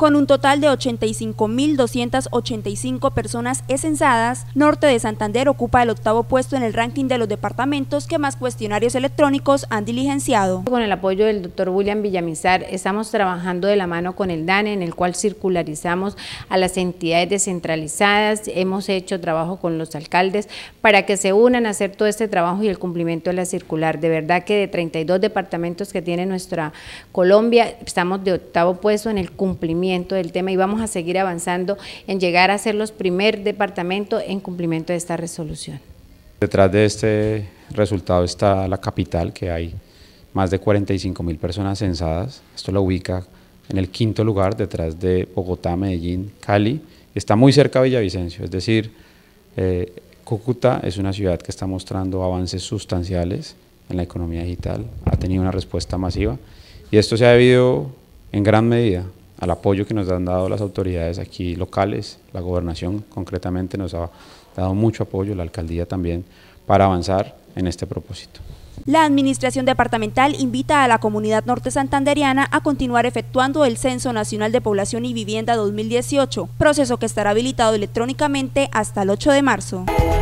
con un total de 85.285 personas esensadas, Norte de Santander ocupa el octavo puesto en el ranking de los departamentos que más cuestionarios electrónicos han diligenciado. Con el apoyo del doctor William Villamizar, estamos trabajando de la mano con el DANE, en el cual circularizamos a las entidades descentralizadas, hemos hecho trabajo con los alcaldes para que se unan a hacer todo este trabajo y el cumplimiento de la circular. De verdad que de 32 departamentos que tiene nuestra Colombia, estamos de octavo puesto en el cumplimiento del tema y vamos a seguir avanzando en llegar a ser los primer departamento en cumplimiento de esta resolución. Detrás de este resultado está la capital, que hay más de 45 mil personas censadas. Esto lo ubica en el quinto lugar, detrás de Bogotá, Medellín, Cali. Está muy cerca de Villavicencio, es decir, eh, Cúcuta es una ciudad que está mostrando avances sustanciales en la economía digital, ha tenido una respuesta masiva y esto se ha debido en gran medida al apoyo que nos han dado las autoridades aquí locales, la gobernación concretamente nos ha dado mucho apoyo, la alcaldía también, para avanzar en este propósito. La Administración Departamental invita a la comunidad norte santanderiana a continuar efectuando el Censo Nacional de Población y Vivienda 2018, proceso que estará habilitado electrónicamente hasta el 8 de marzo.